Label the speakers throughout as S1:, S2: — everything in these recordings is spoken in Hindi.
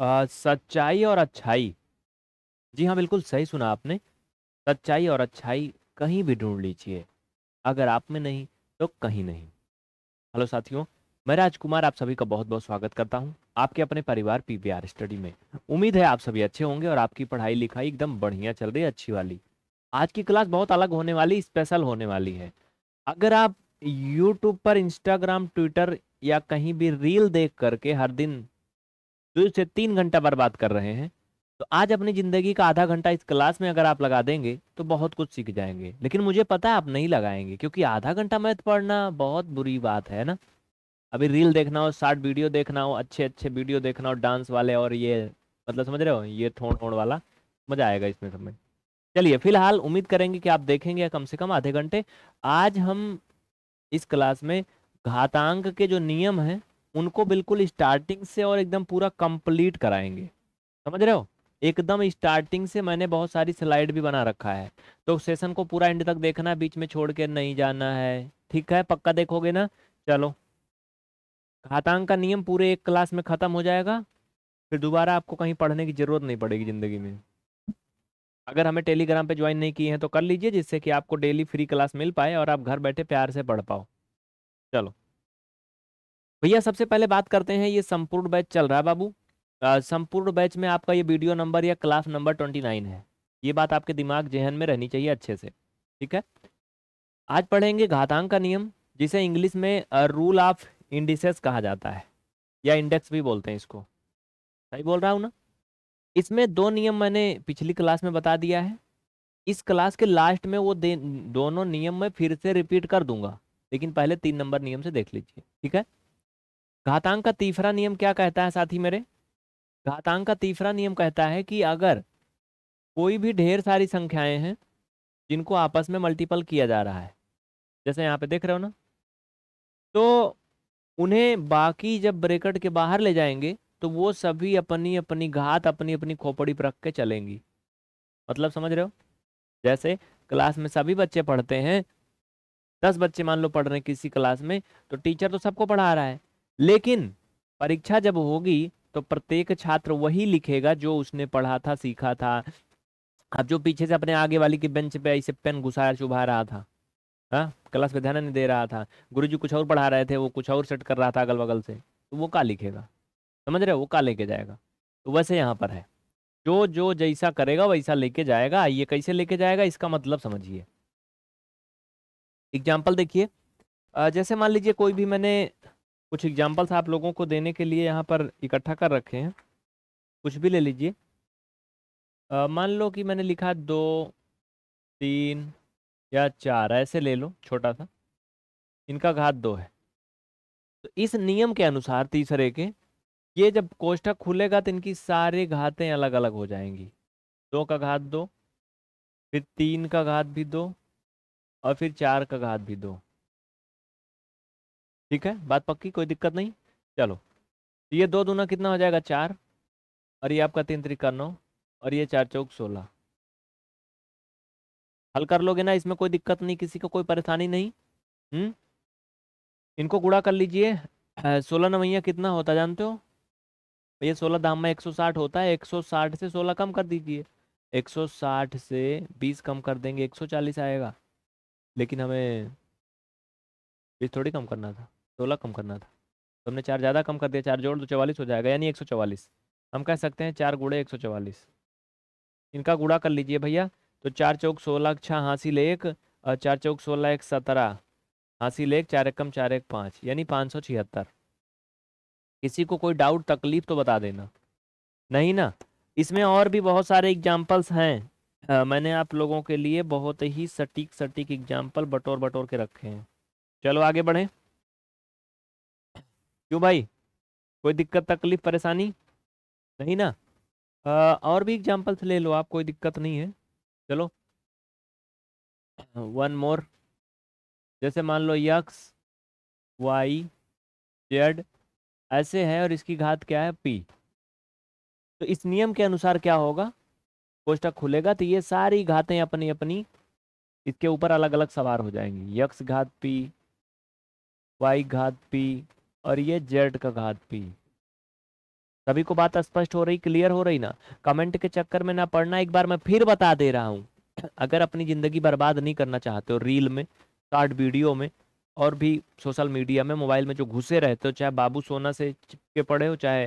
S1: आ, सच्चाई और अच्छाई जी हाँ बिल्कुल सही सुना आपने सच्चाई और अच्छाई कहीं भी ढूंढ लीजिए अगर आप में नहीं तो कहीं नहीं हेलो साथियों मैं राजकुमार आप सभी का बहुत बहुत स्वागत करता हूं आपके अपने परिवार पीवीआर स्टडी में उम्मीद है आप सभी अच्छे होंगे और आपकी पढ़ाई लिखाई एकदम बढ़िया चल रही है अच्छी वाली आज की क्लास बहुत अलग होने वाली स्पेशल होने वाली है अगर आप यूट्यूब पर इंस्टाग्राम ट्विटर या कहीं भी रील देख करके हर दिन जो तो इसे तीन घंटा बर्बाद कर रहे हैं तो आज अपनी ज़िंदगी का आधा घंटा इस क्लास में अगर आप लगा देंगे तो बहुत कुछ सीख जाएंगे लेकिन मुझे पता है आप नहीं लगाएंगे क्योंकि आधा घंटा मैथ पढ़ना बहुत बुरी बात है ना अभी रील देखना हो शार्ट वीडियो देखना हो अच्छे अच्छे वीडियो देखना हो डांस वाले और ये मतलब समझ रहे हो ये ठोड़ ठोड़ वाला मज़ा आएगा इसमें में चलिए फिलहाल उम्मीद करेंगे कि आप देखेंगे कम से कम आधे घंटे आज हम इस क्लास में घातांक के जो नियम हैं उनको बिल्कुल स्टार्टिंग से और एकदम पूरा कंप्लीट कराएंगे समझ रहे हो एकदम स्टार्टिंग से मैंने बहुत सारी स्लाइड भी बना रखा है तो सेशन को पूरा एंड तक देखना बीच में छोड़ के नहीं जाना है ठीक है पक्का देखोगे ना चलो खातांग का नियम पूरे एक क्लास में ख़त्म हो जाएगा फिर दोबारा आपको कहीं पढ़ने की ज़रूरत नहीं पड़ेगी ज़िंदगी में अगर हमें टेलीग्राम पे ज्वाइन नहीं किए हैं तो कर लीजिए जिससे कि आपको डेली फ्री क्लास मिल पाए और आप घर बैठे प्यार से पढ़ पाओ चलो भैया सबसे पहले बात करते हैं ये संपूर्ण बैच चल रहा है बाबू संपूर्ण बैच में आपका ये वीडियो नंबर या क्लास नंबर ट्वेंटी नाइन है ये बात आपके दिमाग जहन में रहनी चाहिए अच्छे से ठीक है आज पढ़ेंगे घातांक का नियम जिसे इंग्लिश में रूल ऑफ इंडिसेस कहा जाता है या इंडेक्स भी बोलते हैं इसको सही बोल रहा हूँ ना इसमें दो नियम मैंने पिछली क्लास में बता दिया है इस क्लास के लास्ट में वो दोनों नियम मैं फिर से रिपीट कर दूंगा लेकिन पहले तीन नंबर नियम से देख लीजिए ठीक है घातांक का तीसरा नियम क्या कहता है साथी मेरे घातांक का तीसरा नियम कहता है कि अगर कोई भी ढेर सारी संख्याएं हैं जिनको आपस में मल्टीपल किया जा रहा है जैसे यहाँ पे देख रहे हो ना तो उन्हें बाकी जब ब्रेकट के बाहर ले जाएंगे तो वो सभी अपनी अपनी घात अपनी अपनी खोपड़ी पर रख के चलेंगी मतलब समझ रहे हो जैसे क्लास में सभी बच्चे पढ़ते हैं दस बच्चे मान लो पढ़ रहे हैं किसी क्लास में तो टीचर तो सबको पढ़ा रहा है लेकिन परीक्षा जब होगी तो प्रत्येक छात्र वही लिखेगा जो उसने पढ़ा था सीखा था अब जो पीछे से अपने आगे वाली की बेंच पे ऐसे पेन घुसाया चुभा रहा था हाँ क्लास पे ध्यान नहीं दे रहा था गुरुजी कुछ और पढ़ा रहे थे वो कुछ और सेट कर रहा था अगल बगल से तो वो का लिखेगा समझ रहे हो वो का लेके जाएगा तो वैसे यहाँ पर है जो जो जैसा करेगा वैसा लेके जाएगा ये कैसे लेके जाएगा इसका मतलब समझिए एग्जाम्पल देखिए जैसे मान लीजिए कोई भी मैंने कुछ एग्जाम्पल्स आप लोगों को देने के लिए यहाँ पर इकट्ठा कर रखे हैं कुछ भी ले लीजिए मान लो कि मैंने लिखा दो तीन या चार ऐसे ले लो छोटा सा इनका घात दो है तो इस नियम के अनुसार तीसरे के ये जब कोष्ठक खुलेगा तो इनकी सारी घातें अलग अलग हो जाएंगी दो का घात दो फिर तीन का घात भी दो और फिर चार का घात भी दो ठीक है बात पक्की कोई दिक्कत नहीं चलो तो ये दो दूना कितना हो जाएगा चार और ये आपका तीन त्रिका नौ और ये चार चौक सोलह हल कर लोगे ना इसमें कोई दिक्कत नहीं किसी को कोई परेशानी नहीं हम्म इनको गुड़ा कर लीजिए सोलह नवैया कितना होता जानते हो ये सोलह दाम में एक सौ साठ होता है एक सौ साठ से सोलह कम कर दीजिए एक सौ साठ से बीस कम कर देंगे एक सौ चालीस आएगा लेकिन हमें बीस थोड़ी कम करना था सोलह कम करना था तो हमने चार ज़्यादा कम कर दिया चार जोड़ दो चवालीस हो जाएगा यानी एक सौ चवालीस हम कह सकते हैं चार गुड़े एक सौ चवालीस इनका गुड़ा कर लीजिए भैया तो चार चौक सोलह छः हासिल एक और चार चौक सोलह एक सत्रह हासिल एक चार एक कम चार एक पाँच यानी पाँच सौ छिहत्तर किसी को कोई डाउट तकलीफ तो बता देना नहीं ना इसमें और भी बहुत सारे एग्जाम्पल्स हैं आ, मैंने आप लोगों के लिए बहुत ही सटीक सटीक एग्जाम्पल बटोर बटोर के रखे हैं चलो आगे बढ़ें क्यों भाई कोई दिक्कत तकलीफ परेशानी नहीं ना आ, और भी एग्जाम्पल्स ले लो आप कोई दिक्कत नहीं है चलो वन मोर जैसे मान लो यक्स वाई जेड ऐसे है और इसकी घात क्या है पी तो इस नियम के अनुसार क्या होगा कोष्टक खुलेगा तो ये सारी घातें अपनी अपनी इसके ऊपर अलग अलग सवार हो जाएंगी यक्स घात पी वाई घात पी और ये जेड का घात पी सभी को बात स्पष्ट हो रही क्लियर हो रही ना कमेंट के चक्कर में ना पढ़ना एक बार मैं फिर बता दे रहा हूँ अगर अपनी ज़िंदगी बर्बाद नहीं करना चाहते हो रील में शॉर्ट वीडियो में और भी सोशल मीडिया में मोबाइल में जो घुसे रहते हो चाहे बाबू सोना से चिपके पड़े हो चाहे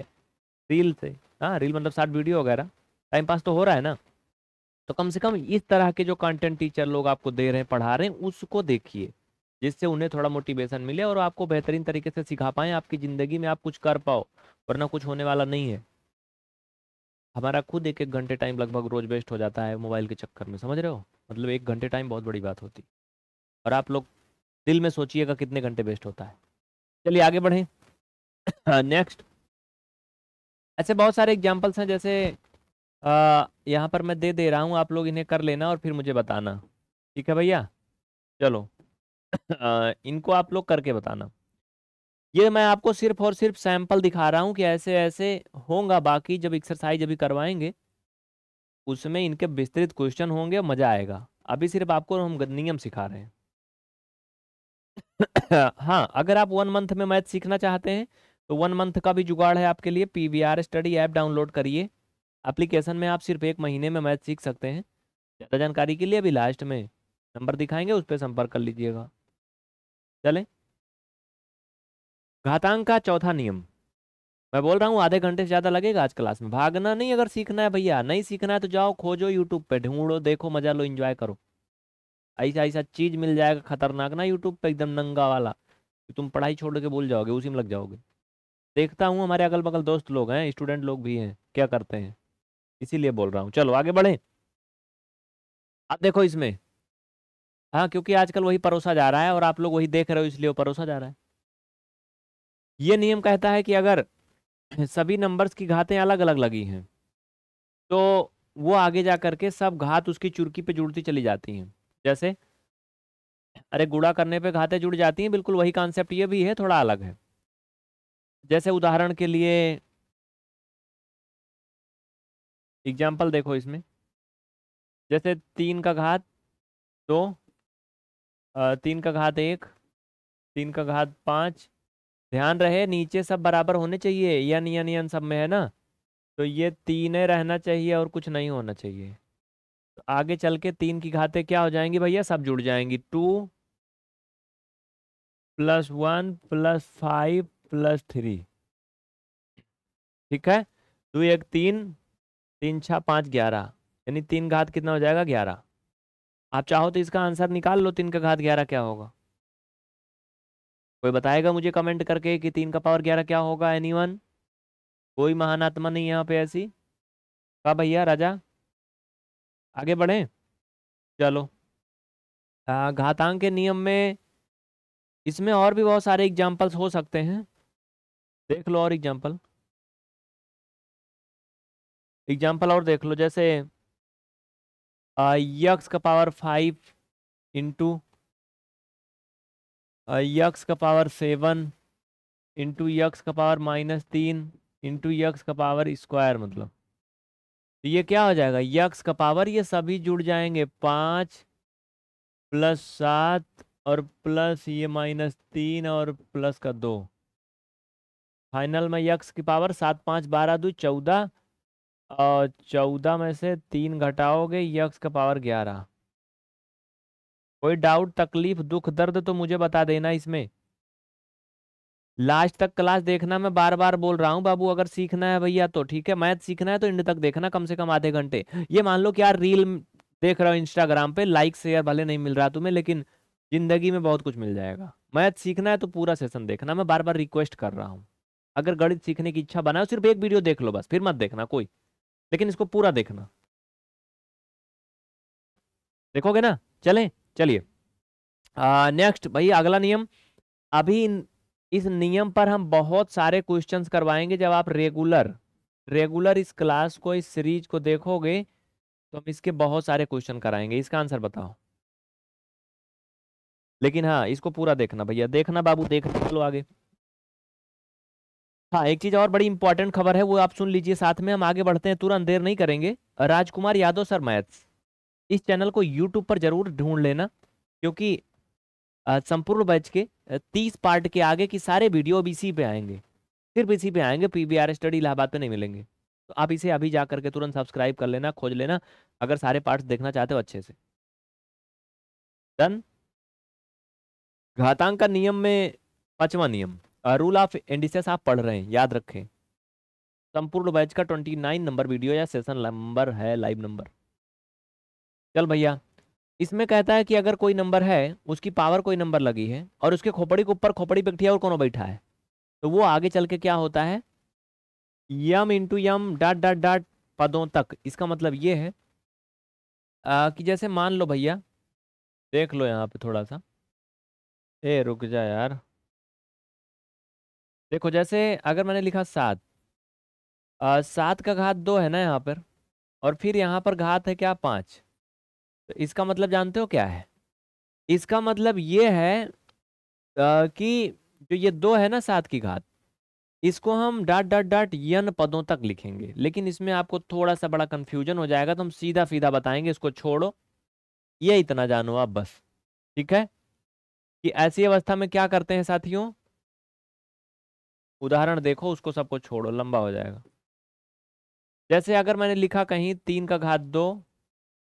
S1: रील से हाँ रील मतलब शॉर्ट वीडियो वगैरह टाइम पास तो हो रहा है ना तो कम से कम इस तरह के जो कंटेंट टीचर लोग आपको दे रहे हैं पढ़ा रहे हैं उसको देखिए जिससे उन्हें थोड़ा मोटिवेशन मिले और आपको बेहतरीन तरीके से सिखा पाएं आपकी ज़िंदगी में आप कुछ कर पाओ वरना कुछ होने वाला नहीं है हमारा खुद एक एक घंटे टाइम लगभग रोज वेस्ट हो जाता है मोबाइल के चक्कर में समझ रहे हो मतलब एक घंटे टाइम बहुत बड़ी बात होती और आप लोग दिल में सोचिएगा कितने घंटे वेस्ट होता है चलिए आगे बढ़ें नेक्स्ट ऐसे बहुत सारे एग्जाम्पल्स हैं जैसे आ, यहाँ पर मैं दे दे रहा हूँ आप लोग इन्हें कर लेना और फिर मुझे बताना ठीक है भैया चलो इनको आप लोग करके बताना ये मैं आपको सिर्फ और सिर्फ सैंपल दिखा रहा हूँ कि ऐसे ऐसे होगा बाकी जब एक्सरसाइज अभी करवाएंगे उसमें इनके विस्तृत क्वेश्चन होंगे मज़ा आएगा अभी सिर्फ आपको हम नियम सिखा रहे हैं हाँ अगर आप वन मंथ में मैथ सीखना चाहते हैं तो वन मंथ का भी जुगाड़ है आपके लिए P V R study app download करिए एप्लीकेशन में आप सिर्फ एक महीने में मैथ सीख सकते हैं ज़्यादा जानकारी के लिए अभी लास्ट में नंबर दिखाएंगे उस पर संपर्क कर लीजिएगा चलें घातांक का चौथा नियम मैं बोल रहा हूँ आधे घंटे से ज़्यादा लगेगा आज क्लास में भागना नहीं अगर सीखना है भैया नहीं सीखना है तो जाओ खोजो यूट्यूब पे ढूंढो देखो मजा लो इंजॉय करो ऐसा ऐसा चीज़ मिल जाएगा खतरनाक ना यूट्यूब पे एकदम नंगा वाला कि तुम पढ़ाई छोड़ के भूल जाओगे उसी में लग जाओगे देखता हूँ हमारे अगल बगल दोस्त लोग हैं स्टूडेंट लोग भी हैं क्या करते हैं इसीलिए बोल रहा हूँ चलो आगे बढ़ें अब देखो इसमें हाँ क्योंकि आजकल वही परोसा जा रहा है और आप लोग वही देख रहे हो इसलिए वो परोसा जा रहा है ये नियम कहता है कि अगर सभी नंबर्स की घातें अलग अलग लगी हैं तो वो आगे जा करके सब घात उसकी चुर्की पे जुड़ती चली जाती हैं जैसे अरे गुड़ा करने पे घातें जुड़ जाती हैं बिल्कुल वही कॉन्सेप्ट ये भी है थोड़ा अलग है जैसे उदाहरण के लिए एग्जाम्पल देखो इसमें जैसे तीन का घात दो तीन का घात एक तीन का घात पाँच ध्यान रहे नीचे सब बराबर होने चाहिए यन यन यन सब में है ना तो ये तीन रहना चाहिए और कुछ नहीं होना चाहिए तो आगे चल के तीन की घाते क्या हो जाएंगी भैया सब जुड़ जाएंगी two plus one plus five plus three ठीक है दो एक तीन तीन छः पाँच ग्यारह यानी तीन घात कितना हो जाएगा ग्यारह आप चाहो तो इसका आंसर निकाल लो तीन का घात ग्यारह क्या होगा कोई बताएगा मुझे कमेंट करके कि तीन का पावर ग्यारह क्या होगा एनीवन कोई महान आत्मा नहीं यहाँ पे ऐसी कहा भैया राजा आगे बढ़े चलो घातांग घातांक के नियम में इसमें और भी बहुत सारे एग्जाम्पल्स हो सकते हैं देख लो और एग्जाम्पल एग्जाम्पल और देख लो जैसे यक्स का पावर फाइव इंटू यक्स का पावर सेवन इंटू यक्स का पावर माइनस तीन इंटू यक्स का पावर स्क्वायर मतलब तो ये क्या हो जाएगा यक्स का पावर ये सभी जुड़ जाएंगे पाँच प्लस सात और प्लस ये माइनस तीन और प्लस का दो फाइनल में यक्स की पावर सात पाँच बारह दो चौदह चौदह में से तीन घटाओगे यक्स का पावर ग्यारह कोई डाउट तकलीफ दुख दर्द तो मुझे बता देना इसमें लास्ट तक क्लास देखना मैं बार बार बोल रहा हूँ बाबू अगर सीखना है भैया तो ठीक है मैथ सीखना है तो इंड तक देखना कम से कम आधे घंटे ये मान लो कि यार रील देख रहा हो इंस्टाग्राम पे लाइक शेयर भले नहीं मिल रहा तुम्हें लेकिन जिंदगी में बहुत कुछ मिल जाएगा मैथ सीखना है तो पूरा सेशन देखना मैं बार बार रिक्वेस्ट कर रहा हूँ अगर गणित सीखने की इच्छा बनाओ सिर्फ एक वीडियो देख लो बस फिर मत देखना कोई लेकिन इसको पूरा देखना देखोगे ना चलें चलिए नेक्स्ट भाई अगला नियम अभी इस नियम पर हम बहुत सारे क्वेश्चंस करवाएंगे जब आप रेगुलर रेगुलर इस क्लास को इस सीरीज को देखोगे तो हम इसके बहुत सारे क्वेश्चन कराएंगे इसका आंसर बताओ लेकिन हाँ इसको पूरा देखना भैया देखना बाबू देखना चलो आगे हाँ एक चीज और बड़ी इंपॉर्टेंट खबर है वो आप सुन लीजिए साथ में हम आगे बढ़ते हैं तुरंत देर नहीं करेंगे राजकुमार यादव सर मैथ्स इस चैनल को यूट्यूब पर जरूर ढूंढ लेना क्योंकि संपूर्ण बैच के तीस पार्ट के आगे की सारे वीडियो अब इसी पे आएंगे सिर्फ इसी पे आएंगे P B R study Allahabad पे नहीं मिलेंगे तो आप इसे अभी जा करके तुरंत सब्सक्राइब कर लेना खोज लेना अगर सारे पार्ट्स देखना चाहते हो अच्छे से डन घातांक का नियम में पांचवा नियम रूल ऑफ इंडिसेस आप पढ़ रहे हैं याद रखें संपूर्ण बैच का ट्वेंटी नाइन नंबर वीडियो या सेशन नंबर है लाइव नंबर चल भैया इसमें कहता है कि अगर कोई नंबर है उसकी पावर कोई नंबर लगी है और उसके खोपड़ी के ऊपर खोपड़ी बैठिया और कौन बैठा है तो वो आगे चल के क्या होता है m into m dot dot dot पदों तक इसका मतलब ये है आ, कि जैसे मान लो भैया देख लो यहाँ पे थोड़ा सा ए रुक जा यार देखो जैसे अगर मैंने लिखा सात सात का घात दो है ना यहाँ पर और फिर यहाँ पर घात है क्या पाँच तो इसका मतलब जानते हो क्या है इसका मतलब ये है आ, कि जो ये दो है ना सात की घात इसको हम डॉट डॉट डॉट यन पदों तक लिखेंगे लेकिन इसमें आपको थोड़ा सा बड़ा कन्फ्यूजन हो जाएगा तो हम सीधा सीधा बताएंगे इसको छोड़ो ये इतना जानो आप बस ठीक है कि ऐसी अवस्था में क्या करते हैं साथियों उदाहरण देखो उसको सबको छोड़ो लंबा हो जाएगा जैसे अगर मैंने लिखा कहीं तीन का घात दो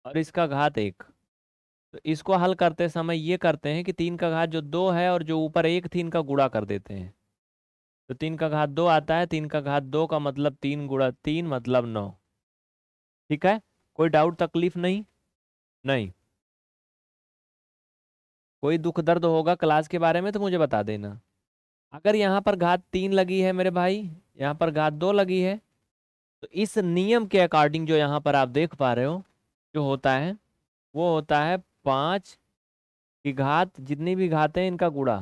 S1: और इसका घात एक तो इसको हल करते समय ये करते हैं कि तीन का घात जो दो है और जो ऊपर एक थी इनका गुड़ा कर देते हैं तो तीन का घात दो आता है तीन का घात दो का मतलब तीन गुड़ा तीन मतलब नौ ठीक है कोई डाउट तकलीफ नहीं नहीं कोई दुख दर्द होगा क्लास के बारे में तो मुझे बता देना अगर यहाँ पर घात तीन लगी है मेरे भाई यहाँ पर घात दो लगी है तो इस नियम के अकॉर्डिंग जो यहाँ पर आप देख पा रहे हो जो होता है वो होता है पाँच की घात जितनी भी घातें इनका गुड़ा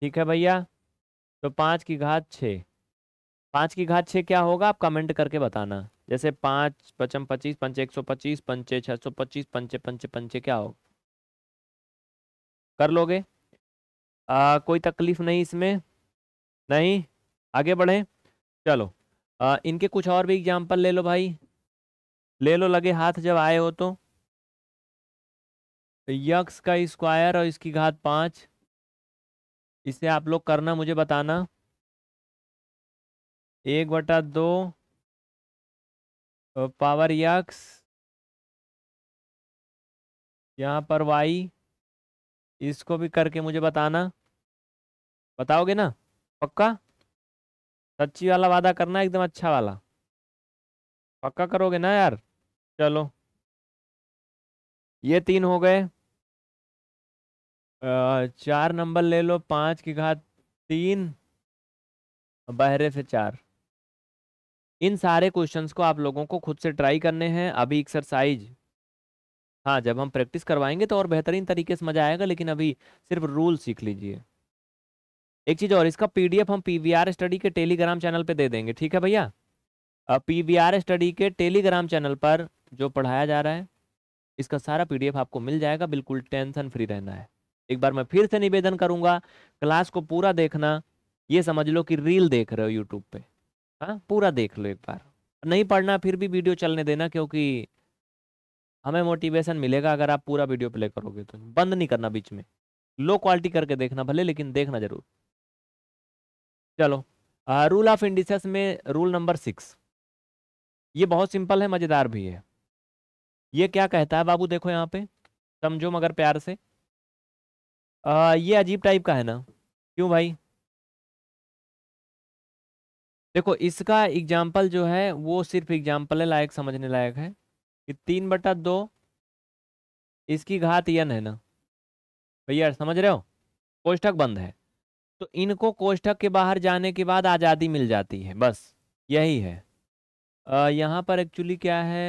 S1: ठीक है भैया तो पाँच की घात छः पाँच की घात छः क्या होगा आप कमेंट करके बताना जैसे पाँच पचम पच्चीस पंचे एक सौ पच्चीस पंचे छः सौ पच्चीस पंचे पंचे पंचे क्या होगा कर लोगे आ, कोई तकलीफ नहीं इसमें नहीं आगे बढ़ें चलो आ, इनके कुछ और भी एग्जाम्पल ले लो भाई ले लो लगे हाथ जब आए हो तो यक्स का स्क्वायर और इसकी घात पाँच इसे आप लोग करना मुझे बताना एक बटा दो पावर यक्स यहाँ पर वाई इसको भी करके मुझे बताना बताओगे ना पक्का सच्ची वाला वादा करना एकदम अच्छा वाला पक्का करोगे ना यार चलो ये तीन हो गए चार नंबर ले लो पांच की घात तीन बहरे से चार इन सारे क्वेश्चंस को आप लोगों को खुद से ट्राई करने हैं अभी एक्सरसाइज हाँ जब हम प्रैक्टिस करवाएंगे तो और बेहतरीन तरीके से मज़ा आएगा लेकिन अभी सिर्फ रूल सीख लीजिए एक चीज और इसका पीडीएफ हम पीवीआर स्टडी के टेलीग्राम चैनल पे दे देंगे ठीक है भैया पीवीआर स्टडी के टेलीग्राम चैनल पर जो पढ़ाया जा रहा है इसका सारा पीडीएफ आपको मिल जाएगा बिल्कुल टेंशन फ्री रहना है एक बार मैं फिर से निवेदन करूंगा क्लास को पूरा देखना ये समझ लो कि रील देख रहे हो यूट्यूब पे हाँ पूरा देख लो एक बार नहीं पढ़ना फिर भी वीडियो चलने देना क्योंकि हमें मोटिवेशन मिलेगा अगर आप पूरा वीडियो प्ले करोगे तो बंद नहीं करना बीच में लो क्वालिटी करके देखना भले लेकिन देखना जरूर चलो रूल ऑफ इंडिसेस में रूल नंबर सिक्स ये बहुत सिंपल है मज़ेदार भी है ये क्या कहता है बाबू देखो यहाँ पे समझो मगर प्यार से आ, ये अजीब टाइप का है ना क्यों भाई देखो इसका एग्जाम्पल जो है वो सिर्फ एग्जाम्पल है लायक समझने लायक है कि तीन बटा दो इसकी घात यन है ना भैया समझ रहे हो कोष्टक बंद है तो इनको कोष्ठक के बाहर जाने के बाद आज़ादी मिल जाती है बस यही है यहाँ पर एक्चुअली क्या है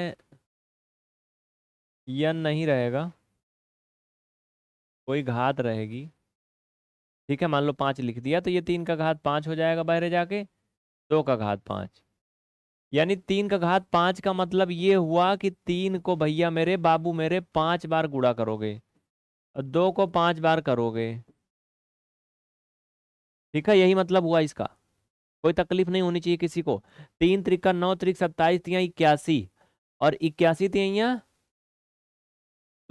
S1: यन नहीं रहेगा कोई घात रहेगी ठीक है मान लो पाँच लिख दिया तो ये तीन का घात पाँच हो जाएगा बाहर जाके दो का घात पाँच यानी तीन का घात पाँच का मतलब ये हुआ कि तीन को भैया मेरे बाबू मेरे पाँच बार गुड़ा करोगे दो को पाँच बार करोगे ठीक है यही मतलब हुआ इसका कोई तकलीफ नहीं होनी चाहिए किसी को तीन त्रिका नौ त्रिक सत्ताईस तिया इक्यासी और इक्यासी तिया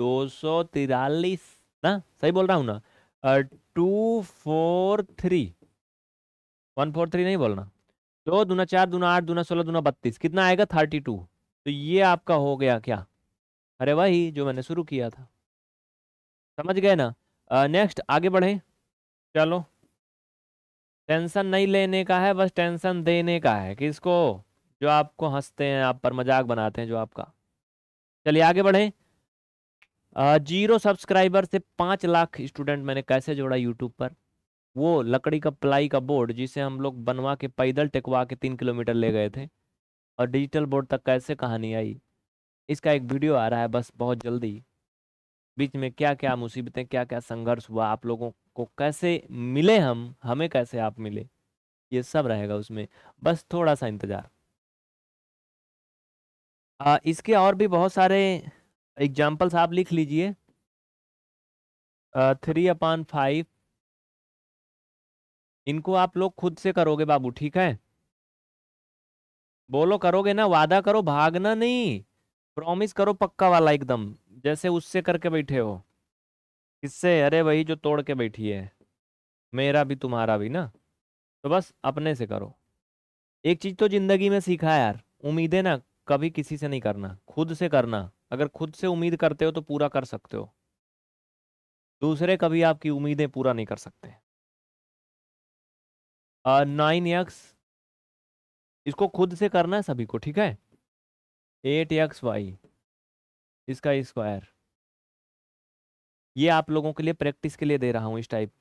S1: दो सौ तिरालीस ना सही बोल रहा हूँ ना two four three one four three नहीं बोलना दो दूना चार दूना आठ दूना सोलह दूना बत्तीस कितना आएगा थर्टी टू तो ये आपका हो गया क्या अरे वही जो मैंने शुरू किया था समझ गए ना नेक्स्ट आगे बढ़े चलो टेंशन नहीं लेने का है बस टेंशन देने का है कि इसको जो आपको हंसते हैं आप पर मजाक बनाते हैं जो आपका चलिए आगे बढ़े जीरो सब्सक्राइबर से पाँच लाख स्टूडेंट मैंने कैसे जोड़ा यूट्यूब पर वो लकड़ी का प्लाई का बोर्ड जिसे हम लोग बनवा के पैदल टेकवा के तीन किलोमीटर ले गए थे और डिजिटल बोर्ड तक कैसे कहानी आई इसका एक वीडियो आ रहा है बस बहुत जल्दी बीच में क्या क्या मुसीबतें क्या क्या संघर्ष हुआ आप लोगों को कैसे मिले हम हमें कैसे आप मिले ये सब रहेगा उसमें बस थोड़ा सा इंतज़ार आ, इसके और भी बहुत सारे एग्जाम्पल्स आप लिख लीजिए थ्री अपान फाइव इनको आप लोग खुद से करोगे बाबू ठीक है बोलो करोगे ना वादा करो भागना नहीं प्रॉमिस करो पक्का वाला एकदम जैसे उससे करके बैठे हो किससे अरे वही जो तोड़ के बैठी है मेरा भी तुम्हारा भी ना तो बस अपने से करो एक चीज़ तो ज़िंदगी में सीखा है यार उम्मीदें ना कभी किसी से नहीं करना खुद से करना अगर खुद से उम्मीद करते हो तो पूरा कर सकते हो दूसरे कभी आपकी उम्मीदें पूरा नहीं कर सकते नाइन यक्स इसको खुद से करना है सभी को ठीक है एट यक्स वाई इसका स्क्वायर ये आप लोगों के लिए प्रैक्टिस के लिए दे रहा हूँ इस टाइप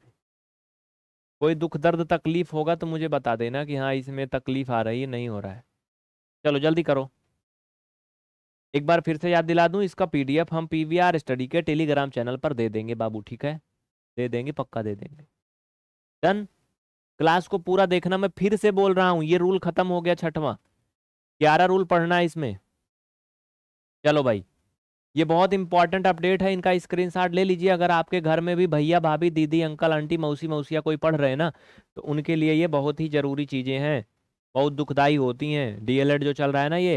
S1: कोई दुख दर्द तकलीफ होगा तो मुझे बता देना कि हाँ इसमें तकलीफ आ रही है नहीं हो रहा है चलो जल्दी करो एक बार फिर से याद दिला दूँ इसका पीडीएफ हम पीवीआर स्टडी के टेलीग्राम चैनल पर दे देंगे बाबू ठीक है दे देंगे पक्का दे देंगे डन क्लास को पूरा देखना मैं फिर से बोल रहा हूँ ये रूल खत्म हो गया छठवा ग्यारह रूल पढ़ना है इसमें चलो भाई ये बहुत इंपॉर्टेंट अपडेट है इनका स्क्रीनशॉट ले लीजिए अगर आपके घर में भी भैया भाभी दीदी अंकल आंटी मौसी मौसिया कोई पढ़ रहे हैं ना तो उनके लिए ये बहुत ही ज़रूरी चीज़ें हैं बहुत दुखदाई होती हैं डीएलएड जो चल रहा है ना ये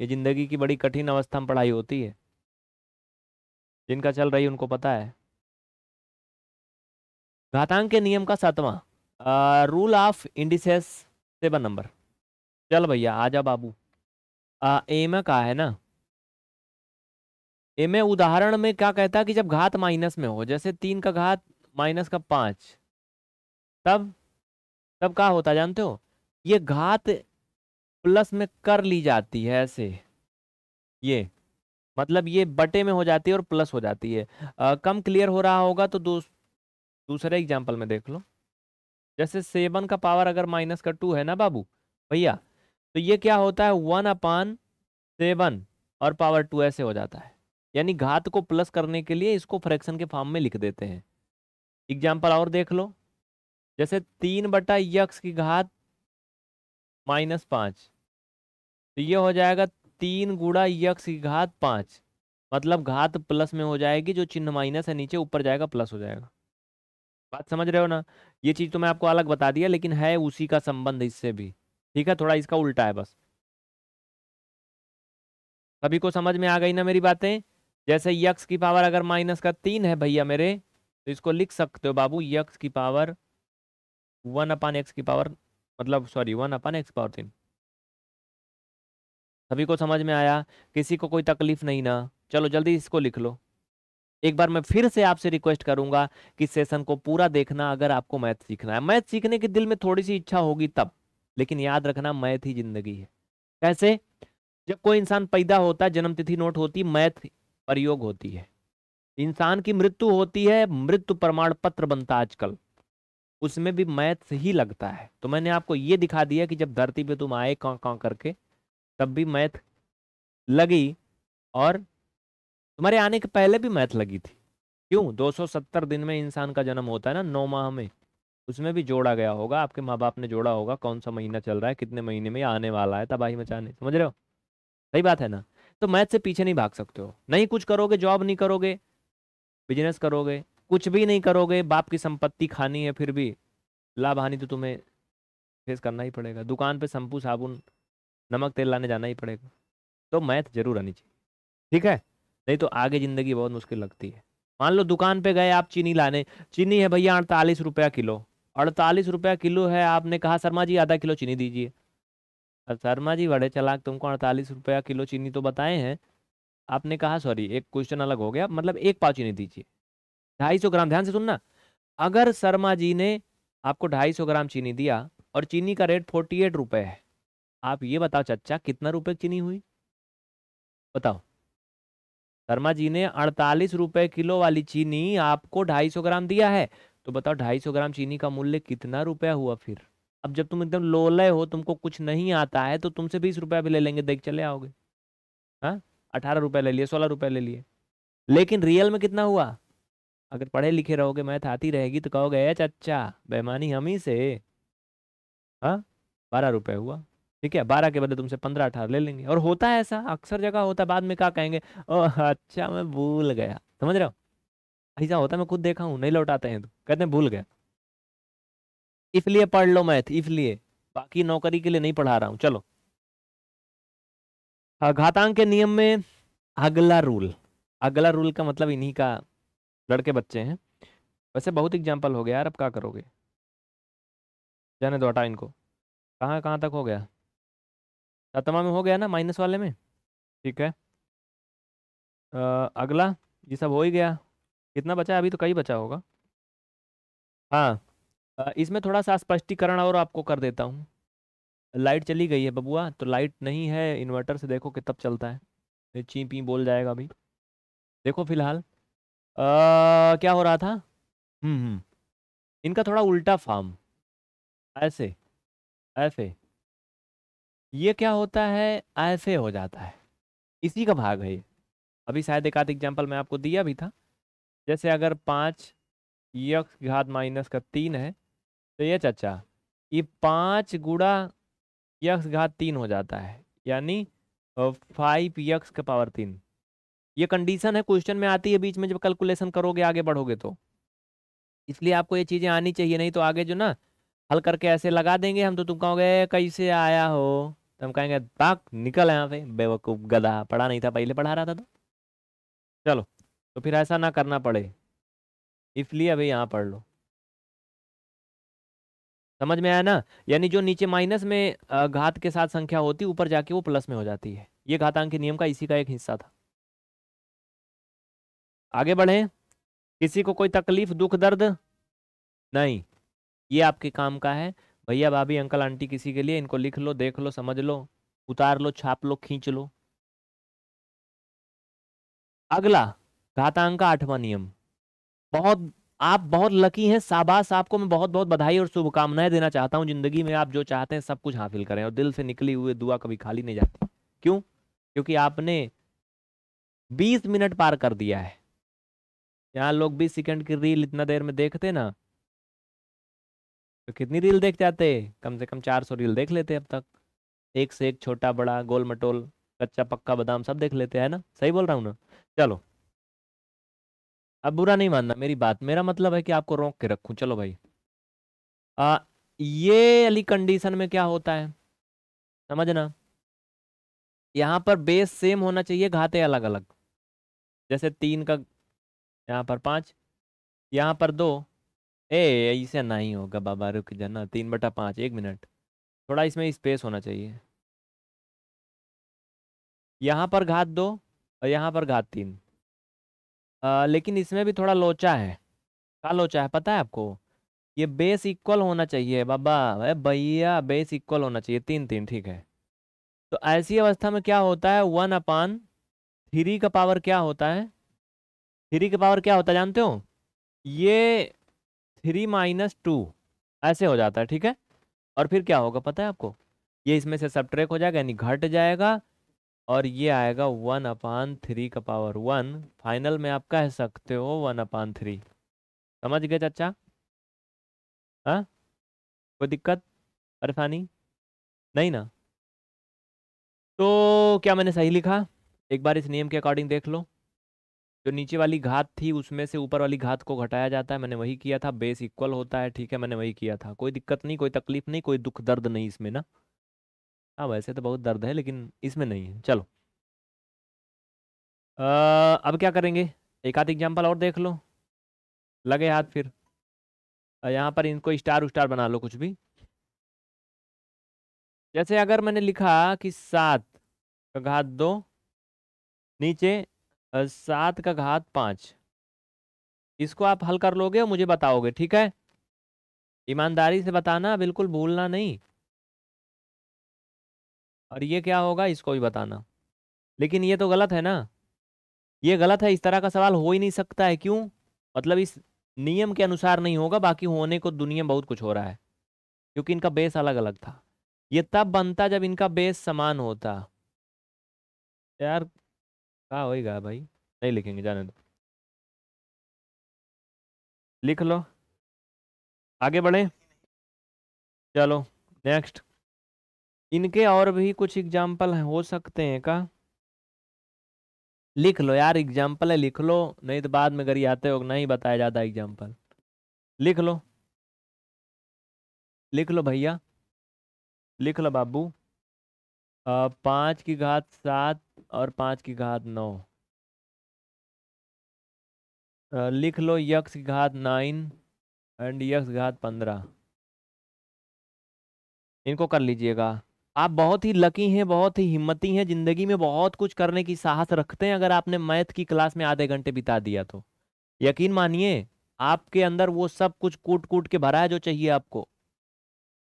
S1: ये ज़िंदगी की बड़ी कठिन अवस्था में पढ़ाई होती है जिनका चल रही उनको पता है घातांक के नियम का सातवां rule of indices seven number चल भैया आ जा बाबू एम का है ना इमें में उदाहरण में क्या कहता है कि जब घात माइनस में हो जैसे तीन का घात माइनस का पाँच तब तब क्या होता जानते हो ये घात प्लस में कर ली जाती है ऐसे ये मतलब ये बटे में हो जाती है और प्लस हो जाती है आ, कम क्लियर हो रहा होगा तो दूस, दूसरे एग्जाम्पल में देख लो जैसे सेवन का पावर अगर माइनस का टू है ना बाबू भैया तो ये क्या होता है वन अपान सेवन और पावर टू ऐसे हो जाता है यानी घात को प्लस करने के लिए इसको फ्रैक्शन के फॉर्म में लिख देते हैं एग्जाम्पल और देख लो जैसे तीन बटा यक्स की घात माइनस पाँच तो ये हो जाएगा तीन गुड़ा यक्स की घात पाँच मतलब घात प्लस में हो जाएगी जो चिन्ह माइनस है नीचे ऊपर जाएगा प्लस हो जाएगा बात समझ रहे हो ना ये चीज़ तो मैं आपको अलग बता दिया लेकिन है उसी का संबंध इससे भी ठीक है थोड़ा इसका उल्टा है बस सभी को समझ में आ गई ना मेरी बातें जैसे यक्स की पावर अगर माइनस का तीन है भैया मेरे तो इसको लिख सकते हो बाबू यक्स की पावर वन अपान एक्स की पावर मतलब sorry one upon x power तीन सभी को समझ में आया किसी को कोई तकलीफ नहीं ना चलो जल्दी इसको लिख लो एक बार मैं फिर से आपसे रिक्वेस्ट करूंगा कि सेशन को पूरा देखना अगर आपको मैथ सीखना है मैथ सीखने के दिल में थोड़ी सी इच्छा होगी तब लेकिन याद रखना मैथ ही जिंदगी है कैसे जब कोई इंसान पैदा होता है जन्मतिथि नोट होती मैथ प्रयोग होती है इंसान की मृत्यु होती है मृत्यु प्रमाण पत्र बनता आजकल उसमें भी मैथ्स ही लगता है तो मैंने आपको ये दिखा दिया कि जब धरती पे तुम आए कौ कौ करके तब भी मैथ लगी और तुम्हारे आने के पहले भी मैथ लगी थी क्यों 270 दिन में इंसान का जन्म होता है ना नौ माह में उसमें भी जोड़ा गया होगा आपके माँ बाप ने जोड़ा होगा कौन सा महीना चल रहा है कितने महीने में आने वाला है तबाही मचाने समझ रहे हो सही बात है ना तो मैथ से पीछे नहीं भाग सकते हो नहीं कुछ करोगे जॉब नहीं करोगे बिजनेस करोगे कुछ भी नहीं करोगे बाप की संपत्ति खानी है फिर भी लाभ हानि तो तुम्हें फेस करना ही पड़ेगा दुकान पे शंपू साबुन नमक तेल लाने जाना ही पड़ेगा तो मैथ जरूर आनी चाहिए ठीक है नहीं तो आगे ज़िंदगी बहुत मुश्किल लगती है मान लो दुकान पे गए आप चीनी लाने चीनी है भैया अड़तालीस रुपया किलो अड़तालीस रुपया किलो है आपने कहा शर्मा जी आधा किलो चीनी दीजिए शर्मा जी बड़े चलाक तुमको अड़तालीस रुपया किलो चीनी तो बताए हैं आपने कहा सॉरी एक क्वेश्चन अलग हो गया मतलब एक पाव चीनी दीजिए ढाई सौ ग्राम ध्यान से सुनना अगर शर्मा जी ने आपको ढाई सौ ग्राम चीनी दिया और चीनी का रेट फोर्टी एट रुपये है आप ये बताओ चच्चा कितना रुपये चीनी हुई बताओ शर्मा जी ने अड़तालीस रुपये किलो वाली चीनी आपको ढाई सौ ग्राम दिया है तो बताओ ढाई सौ ग्राम चीनी का मूल्य कितना रुपया हुआ फिर अब जब तुम एकदम लोलय हो तुमको कुछ नहीं आता है तो तुमसे बीस रुपया भी ले लेंगे देख चले आओगे हाँ अठारह रुपया ले लिए सोलह रुपये ले लिए लेकिन रियल में कितना हुआ अगर पढ़े लिखे रहोगे मैथ आती रहेगी तो कहोगे ए अच्छा बेमानी हम ही से हाँ बारह रुपये हुआ ठीक है बारह के बदले तुमसे पंद्रह अठारह ले लेंगे और होता है ऐसा अक्सर जगह होता है बाद में क्या कहेंगे ओ अच्छा मैं भूल गया समझ रहे हो ऐसा होता मैं खुद देखा हूँ नहीं लौटाते हैं तो कहते हैं भूल गया इसलिए पढ़ लो मैथ इसलिए बाकी नौकरी के लिए नहीं पढ़ा रहा हूं चलो हाँ, घातांक के नियम में अगला रूल अगला रूल का मतलब इन्हीं का लड़के बच्चे हैं वैसे बहुत एग्जाम्पल हो गया यार अब क्या करोगे जाने दो हटा इनको कहाँ कहाँ तक हो गया सतमा में हो गया ना माइनस वाले में ठीक है आ, अगला ये सब हो ही गया कितना बचा अभी तो कई बचा होगा हाँ इसमें थोड़ा सा स्पष्टीकरण और आपको कर देता हूँ लाइट चली गई है बबुआ तो लाइट नहीं है इन्वर्टर से देखो कि तब चलता है ची पी बोल जाएगा अभी देखो फिलहाल क्या हो रहा था हम्म, हम्म। इनका थोड़ा उल्टा फार्म ऐसे ऐसे ये क्या होता है ऐसे हो जाता है इसी का भाग है ये अभी शायद एक आध एग्जाम्पल मैं आपको दिया भी था जैसे अगर पाँच यक्ष घात माइनस का तीन है तो ये चाचा ये पाँच गुड़ा यक्स घात तीन हो जाता है यानी फाइव यक्स का पावर तीन ये कंडीशन है क्वेश्चन में आती है बीच में जब कैलकुलेशन करोगे आगे बढ़ोगे तो इसलिए आपको ये चीज़ें आनी चाहिए नहीं तो आगे जो ना हल करके ऐसे लगा देंगे हम तो तुम कहोगे कैसे आया हो तो हम कहेंगे बाक निकल यहाँ पे बेवकूफ़ गधा पढ़ा नहीं था पहले पढ़ा रहा था तो चलो तो फिर ऐसा ना करना पड़े इसलिए अभी यहाँ पढ़ लो समझ में आया ना यानी जो नीचे माइनस में घात के साथ संख्या होती ऊपर जाके वो प्लस में हो जाती है ये घातांक के नियम का इसी का एक हिस्सा था आगे बढ़े किसी को कोई तकलीफ दुख दर्द नहीं ये आपके काम का है भैया भाभी अंकल आंटी किसी के लिए इनको लिख लो देख लो समझ लो उतार लो छाप लो खींच लो अगला घातांक का आठवां नियम बहुत आप बहुत लकी हैं शाबाश आपको मैं बहुत बहुत बधाई और शुभकामनाएं देना चाहता हूं जिंदगी में आप जो चाहते हैं सब कुछ हासिल करें और दिल से निकली हुई दुआ कभी खाली नहीं जाती क्यों क्योंकि आपने बीस मिनट पार कर दिया है यहाँ लोग बीस सेकंड की रील इतना देर में देखते ना तो कितनी रील देख जाते कम से कम चार सौ रील देख लेते अब तक एक से एक छोटा बड़ा गोल मटोल कच्चा पक्का बादाम सब देख लेते हैं ना सही बोल रहा हूँ ना चलो अब बुरा नहीं मानना मेरी बात मेरा मतलब है कि आपको रोक के रखूं चलो भाई आ, ये अली कंडीशन में क्या होता है समझना यहाँ पर बेस सेम होना चाहिए घाते अलग अलग जैसे तीन का यहाँ पर पाँच यहाँ पर दो ए ऐसे नहीं होगा बाबा रुक जाना तीन बटा पाँच एक मिनट थोड़ा इसमें स्पेस होना चाहिए यहाँ पर घात दो और यहाँ पर घात तीन आ, लेकिन इसमें भी थोड़ा लोचा है क्या लोचा है पता है आपको ये बेस इक्वल होना चाहिए बाबा अरे भैया बेस इक्वल होना चाहिए तीन तीन ठीक है तो ऐसी अवस्था में क्या होता है वन अपान थ्री का पावर क्या होता है थ्री का पावर क्या होता है जानते हो ये थ्री माइनस टू ऐसे हो जाता है ठीक है और फिर क्या होगा पता है आपको ये इसमें से सब हो जाएगा यानी घट जाएगा और ये आएगा वन अपान थ्री का पावर वन फाइनल में आप कह सकते हो वन अपान थ्री समझ गए चाचा हाँ कोई दिक्कत परेशानी नहीं ना तो क्या मैंने सही लिखा एक बार इस नियम के अकॉर्डिंग देख लो जो नीचे वाली घात थी उसमें से ऊपर वाली घात को घटाया जाता है मैंने वही किया था बेस इक्वल होता है ठीक है मैंने वही किया था कोई दिक्कत नहीं कोई तकलीफ नहीं कोई दुख दर्द नहीं इसमें ना हाँ वैसे तो बहुत दर्द है लेकिन इसमें नहीं है चलो आ, अब क्या करेंगे एक आध एग्जाम्पल और देख लो लगे हाथ फिर यहाँ पर इनको स्टार उस्टार बना लो कुछ भी जैसे अगर मैंने लिखा कि सात का घात दो नीचे सात का घात पाँच इसको आप हल कर लोगे और मुझे बताओगे ठीक है ईमानदारी से बताना बिल्कुल भूलना नहीं और ये क्या होगा इसको भी बताना लेकिन ये तो गलत है ना ये गलत है इस तरह का सवाल हो ही नहीं सकता है क्यों मतलब इस नियम के अनुसार नहीं होगा बाकी होने को दुनिया बहुत कुछ हो रहा है क्योंकि इनका बेस अलग अलग था ये तब बनता जब इनका बेस समान होता यार क्या होएगा भाई नहीं लिखेंगे जाने दो लिख लो आगे बढ़े चलो नेक्स्ट इनके और भी कुछ एग्जाम्पल हो सकते हैं का लिख लो यार एग्जाम्पल है लिख लो नहीं तो बाद में गरी आते हो नहीं बताया जाता एग्जाम्पल लिख लो लिख लो भैया लिख लो बाबू पाँच की घात सात और पाँच की घात नौ लिख लो यक्स की घात नाइन एंड यक्स घात पंद्रह इनको कर लीजिएगा आप बहुत ही लकी हैं बहुत ही हिम्मती हैं जिंदगी में बहुत कुछ करने की साहस रखते हैं अगर आपने मैथ की क्लास में आधे घंटे बिता दिया तो यकीन मानिए आपके अंदर वो सब कुछ कूट कूट के भरा है जो चाहिए आपको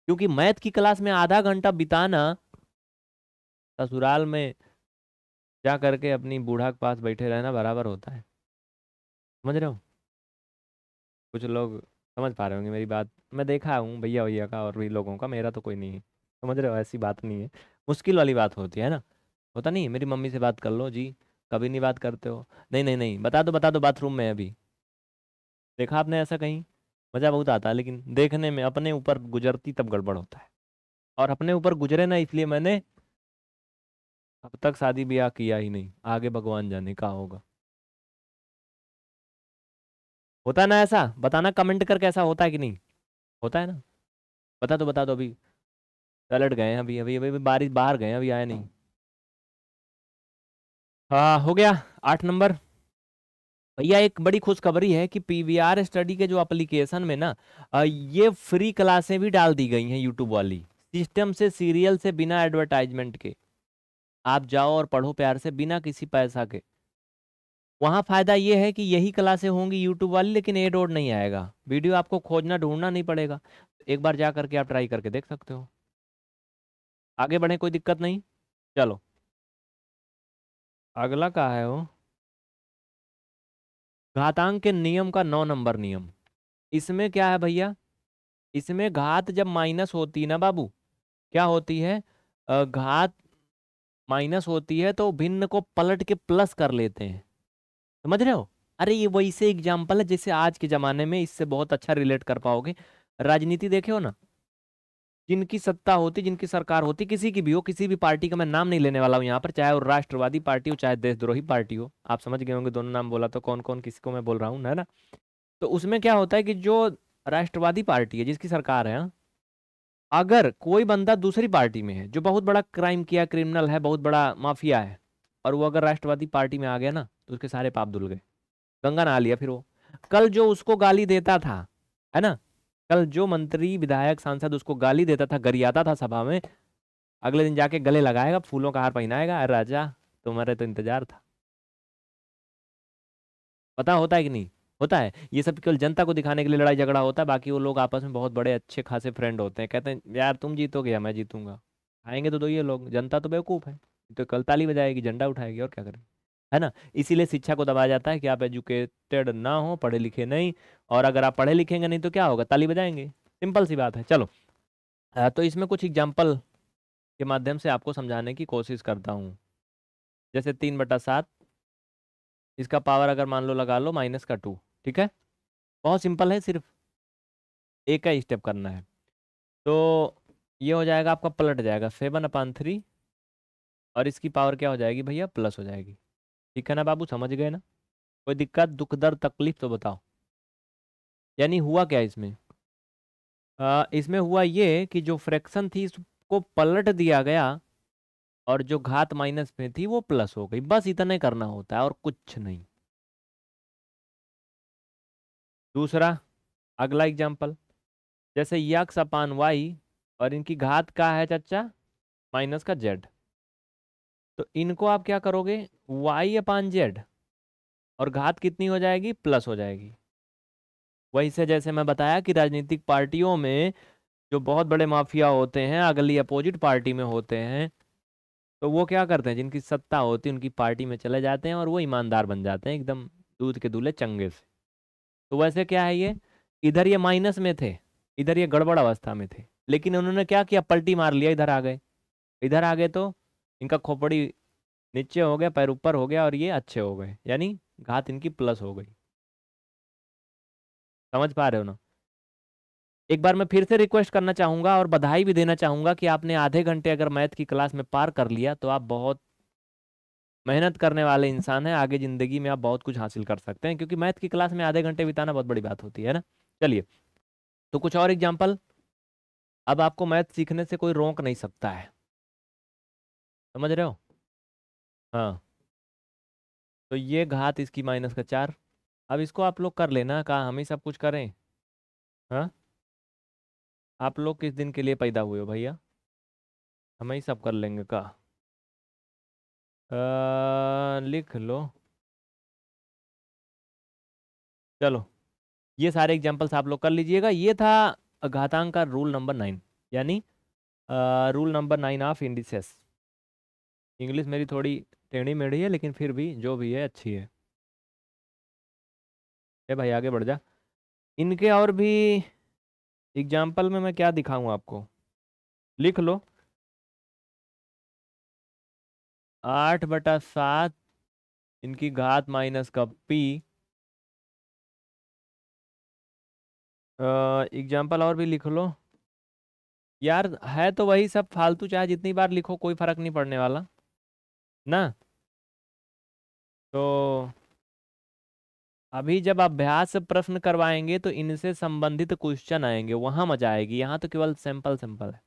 S1: क्योंकि मैथ की क्लास में आधा घंटा बिताना ससुराल में जा करके अपनी बूढ़ा के पास बैठे रहना बराबर होता है समझ रहे हो कुछ लोग समझ पा रहे होंगे मेरी बात मैं देखा हूँ भैया भैया का और भी लोगों का मेरा तो कोई नहीं है समझ रहे हो ऐसी बात नहीं है मुश्किल वाली बात होती है ना होता नहीं मेरी मम्मी से बात कर लो जी कभी नहीं बात करते हो नहीं नहीं नहीं बता दो बता दो बाथरूम में अभी देखा आपने ऐसा कहीं मज़ा बहुत आता है लेकिन देखने में अपने ऊपर गुजरती तब गड़बड़ होता है और अपने ऊपर गुजरे ना इसलिए मैंने अब तक शादी ब्याह किया ही नहीं आगे भगवान जाने का होगा होता ना ऐसा बताना कमेंट करके ऐसा होता है कि नहीं होता है ना बता दो बता दो अभी पलट गए अभी अभी अभी, अभी बारिश बाहर गए अभी आया नहीं हाँ हो गया आठ नंबर भैया एक बड़ी खुशखबरी है कि पीवीआर स्टडी के जो एप्लीकेशन में ना ये फ्री क्लासें भी डाल दी गई हैं यूट्यूब वाली सिस्टम से सीरियल से बिना एडवर्टाइजमेंट के आप जाओ और पढ़ो प्यार से बिना किसी पैसा के वहाँ फ़ायदा ये है कि यही क्लासें होंगी यूट्यूब वाली लेकिन एड ओड नहीं आएगा वीडियो आपको खोजना ढूंढना नहीं पड़ेगा एक बार जा करके आप ट्राई करके देख सकते हो आगे बढ़े कोई दिक्कत नहीं चलो अगला कहा है वो घातांक के नियम का नौ नंबर नियम इसमें क्या है भैया इसमें घात जब माइनस होती ना बाबू क्या होती है घात माइनस होती है तो भिन्न को पलट के प्लस कर लेते हैं समझ रहे हो अरे ये वैसे एग्जाम्पल है जैसे आज के ज़माने में इससे बहुत अच्छा रिलेट कर पाओगे राजनीति देखे हो ना जिनकी सत्ता होती जिनकी सरकार होती किसी की भी हो किसी भी पार्टी का मैं नाम नहीं लेने वाला हूँ यहाँ पर चाहे वो राष्ट्रवादी पार्टी हो चाहे देशद्रोही पार्टी हो आप समझ गए होंगे दोनों नाम बोला तो कौन कौन किसी को मैं बोल रहा हूँ है ना तो उसमें क्या होता है कि जो राष्ट्रवादी पार्टी है जिसकी सरकार है अगर कोई बंदा दूसरी पार्टी में है जो बहुत बड़ा क्राइम किया क्रिमिनल है बहुत बड़ा माफिया है और वो अगर राष्ट्रवादी पार्टी में आ गया ना तो उसके सारे पाप धुल गए गंगा नहा लिया फिर वो कल जो उसको गाली देता था है ना कल जो मंत्री विधायक सांसद उसको गाली देता था गरियाता था सभा में अगले दिन जाके गले लगाएगा फूलों का हार पहनाएगा अरे राजा तुम्हारे तो इंतजार था पता होता है कि नहीं होता है ये सब केवल जनता को दिखाने के लिए लड़ाई झगड़ा होता है बाकी वो लोग आपस में बहुत बड़े अच्छे खासे फ्रेंड होते हैं कहते हैं यार तुम जीतोगे या मैं जीतूंगा आएंगे तो दो ये लोग जनता तो बेवकूफ़ है तो कल ताली बजाएगी झंडा उठाएगी और क्या करेंगे है ना इसीलिए शिक्षा को दबाया जाता है कि आप एजुकेटेड ना हो पढ़े लिखे नहीं और अगर आप पढ़े लिखेंगे नहीं तो क्या होगा ताली बजाएंगे सिंपल सी बात है चलो तो इसमें कुछ एग्जाम्पल के माध्यम से आपको समझाने की कोशिश करता हूँ जैसे तीन बटा सात इसका पावर अगर मान लो लगा लो माइनस का टू ठीक है बहुत सिंपल है सिर्फ एक का स्टेप करना है तो ये हो जाएगा आपका पलट जाएगा सेवन अपान थ्री और इसकी पावर क्या हो जाएगी भैया प्लस हो जाएगी ठीक है ना बाबू समझ गए ना कोई दिक्कत दुख दर्द तकलीफ तो बताओ यानी हुआ क्या इसमें आ, इसमें हुआ ये कि जो फ्रैक्शन थी इसको पलट दिया गया और जो घात माइनस में थी वो प्लस हो गई बस इतना करना होता है और कुछ नहीं दूसरा अगला एग्जाम्पल जैसे यक्स अपान वाई और इनकी घात का है चचा माइनस का जेड तो इनको आप क्या करोगे वाई अपान जेड और घात कितनी हो जाएगी प्लस हो जाएगी वही से जैसे मैं बताया कि राजनीतिक पार्टियों में जो बहुत बड़े माफिया होते हैं अगली अपोजिट पार्टी में होते हैं तो वो क्या करते हैं जिनकी सत्ता होती है उनकी पार्टी में चले जाते हैं और वो ईमानदार बन जाते हैं एकदम दूध के दूल्हे चंगे से तो वैसे क्या है ये इधर ये माइनस में थे इधर ये गड़बड़ अवस्था में थे लेकिन उन्होंने क्या किया पलटी मार लिया इधर आ गए इधर आ गए तो इनका खोपड़ी नीचे हो गया पैर ऊपर हो गया और ये अच्छे हो गए यानी घात इनकी प्लस हो गई समझ पा रहे हो ना एक बार मैं फिर से रिक्वेस्ट करना चाहूंगा और बधाई भी देना चाहूंगा कि आपने आधे घंटे अगर मैथ की क्लास में पार कर लिया तो आप बहुत मेहनत करने वाले इंसान हैं आगे ज़िंदगी में आप बहुत कुछ हासिल कर सकते हैं क्योंकि मैथ की क्लास में आधे घंटे बिताना बहुत बड़ी बात होती है ना चलिए तो कुछ और एग्जाम्पल अब आपको मैथ सीखने से कोई रोक नहीं सकता है समझ रहे हो हाँ तो ये घात इसकी माइनस का चार अब इसको आप लोग कर लेना कहा हम ही सब कुछ करें हाँ आप लोग किस दिन के लिए पैदा हुए हो भैया हम ही सब कर लेंगे कहा लिख लो चलो ये सारे एग्जाम्पल्स आप लोग कर लीजिएगा ये था घातांक का रूल नंबर नाइन यानी rule number nine of indices English मेरी थोड़ी टेढ़ी मेढ़ी है लेकिन फिर भी जो भी है अच्छी है ए भाई आगे बढ़ जा इनके और भी एग्जाम्पल में मैं क्या दिखाऊँ आपको लिख लो आठ बटा सात इनकी घात माइनस का पी एग्जाम्पल और भी लिख लो यार है तो वही सब फालतू चाहे जितनी बार लिखो कोई फर्क नहीं पड़ने वाला ना तो अभी जब अभ्यास प्रश्न करवाएंगे तो इनसे संबंधित क्वेश्चन आएंगे वहां मजा आएगी यहाँ तो केवल सैंपल सैंपल है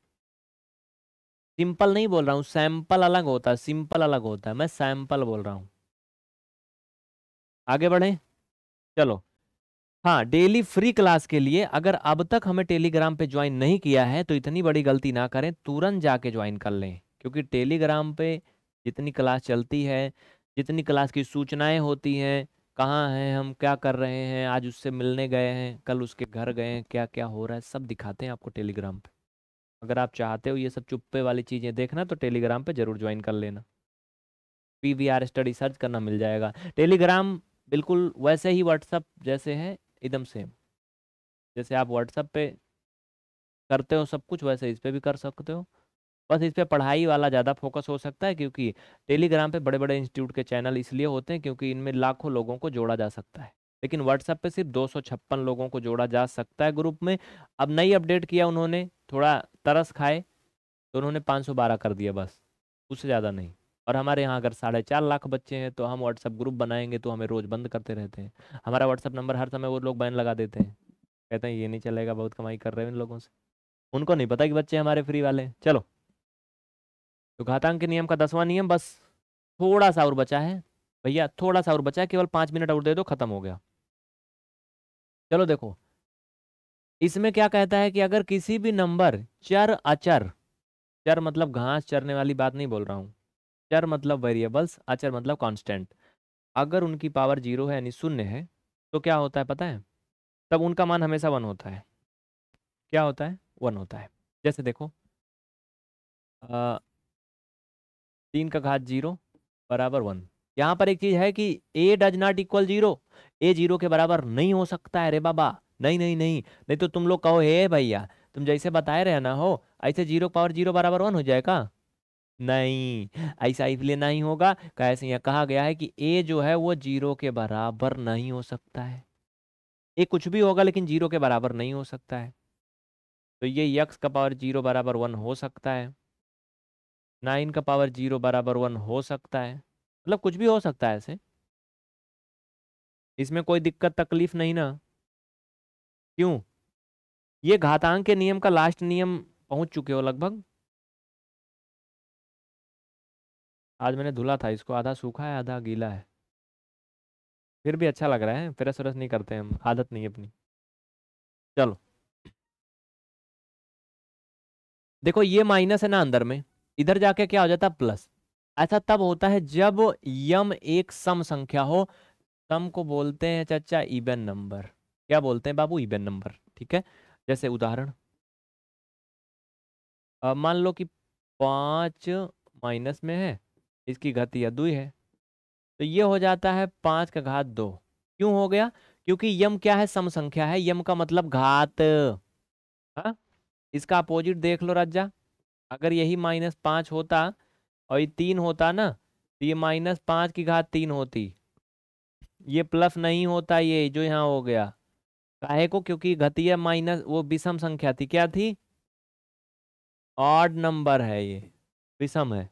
S1: सिंपल नहीं बोल रहा हूँ सैंपल अलग होता है सिंपल अलग होता है मैं सैंपल बोल रहा हूँ आगे बढ़े चलो हाँ डेली फ्री क्लास के लिए अगर अब तक हमें टेलीग्राम पे ज्वाइन नहीं किया है तो इतनी बड़ी गलती ना करें तुरंत जाके ज्वाइन कर लें क्योंकि टेलीग्राम पे जितनी क्लास चलती है जितनी क्लास की सूचनाएं होती हैं कहाँ हैं हम क्या कर रहे हैं आज उससे मिलने गए हैं कल उसके घर गए हैं क्या क्या हो रहा है सब दिखाते हैं आपको टेलीग्राम पे अगर आप चाहते हो ये सब चुप्पे वाली चीज़ें देखना तो टेलीग्राम पे ज़रूर ज्वाइन कर लेना P V R study search करना मिल जाएगा टेलीग्राम बिल्कुल वैसे ही व्हाट्सअप जैसे है एकदम सेम जैसे आप व्हाट्सअप पर करते हो सब कुछ वैसे इस पर भी कर सकते हो बस इस पर पढ़ाई वाला ज़्यादा फोकस हो सकता है क्योंकि टेलीग्राम पे बड़े बड़े इंस्टीट्यूट के चैनल इसलिए होते हैं क्योंकि इनमें लाखों लोगों को जोड़ा जा सकता है लेकिन व्हाट्सएप पे सिर्फ दो लोगों को जोड़ा जा सकता है ग्रुप में अब नई अपडेट किया उन्होंने थोड़ा तरस खाए तो उन्होंने पाँच कर दिया बस उससे ज़्यादा नहीं और हमारे यहाँ अगर साढ़े चार लाख बच्चे हैं तो हम व्हाट्सअप ग्रुप बनाएंगे तो हमें रोज़ बंद करते रहते हैं हमारा व्हाट्सअप नंबर हर समय वो लोग बैन लगा देते हैं कहते हैं ये नहीं चलेगा बहुत कमाई कर रहे हैं इन लोगों से उनको नहीं पता कि बच्चे हमारे फ्री वाले चलो तो घातांक के नियम का दसवां नियम बस थोड़ा सा और बचा है भैया थोड़ा सा और बचा है केवल पाँच मिनट और दे दो खत्म हो गया चलो देखो इसमें क्या कहता है कि अगर किसी भी नंबर चर अचर चर मतलब घास चरने वाली बात नहीं बोल रहा हूँ चर मतलब वेरिएबल्स अचर मतलब कांस्टेंट अगर उनकी पावर जीरो है यानी शून्य है तो क्या होता है पता है तब उनका मान हमेशा वन होता है क्या होता है वन होता है जैसे देखो आ, तीन का घात जीरो बराबर वन यहाँ पर एक चीज़ है कि a does not equal zero a zero के बराबर नहीं हो सकता है अरे बाबा नहीं नहीं नहीं नहीं तो तुम लोग कहो हे भैया तुम जैसे बताए रहे ना हो ऐसे जीरो पावर जीरो बराबर वन हो जाएगा नहीं ऐसा इसलिए नहीं होगा कैसे यहाँ कहा गया है कि ए जो है वो जीरो के बराबर नहीं हो सकता है ए कुछ भी होगा लेकिन जीरो के बराबर नहीं हो सकता है तो ये यक्स का पावर जीरो बराबर वन हो सकता है नाइन का पावर जीरो बराबर वन हो सकता है मतलब कुछ भी हो सकता है ऐसे इसमें कोई दिक्कत तकलीफ नहीं ना क्यों ये घातांक के नियम का लास्ट नियम पहुंच चुके हो लगभग आज मैंने धुला था इसको आधा सूखा है आधा गीला है फिर भी अच्छा लग रहा है फिर सरस नहीं करते हम आदत नहीं अपनी चलो देखो ये माइनस है ना अंदर में इधर जाके क्या हो जाता है प्लस ऐसा तब होता है जब यम एक सम संख्या हो सम को बोलते हैं चाचा इवन नंबर क्या बोलते हैं बाबू इवन नंबर ठीक है जैसे उदाहरण मान लो कि पाँच माइनस में है इसकी घाती या दुई है तो ये हो जाता है पाँच का घात दो क्यों हो गया क्योंकि यम क्या है सम संख्या है यम का मतलब घात हा? इसका अपोजिट देख लो राजा अगर यही माइनस पाँच होता और ये तीन होता ना तो ये माइनस पाँच की घात तीन होती ये प्लस नहीं होता ये जो यहाँ हो गया काहे को क्योंकि घटिया माइनस वो विषम संख्या थी क्या थी ऑड नंबर है ये विषम है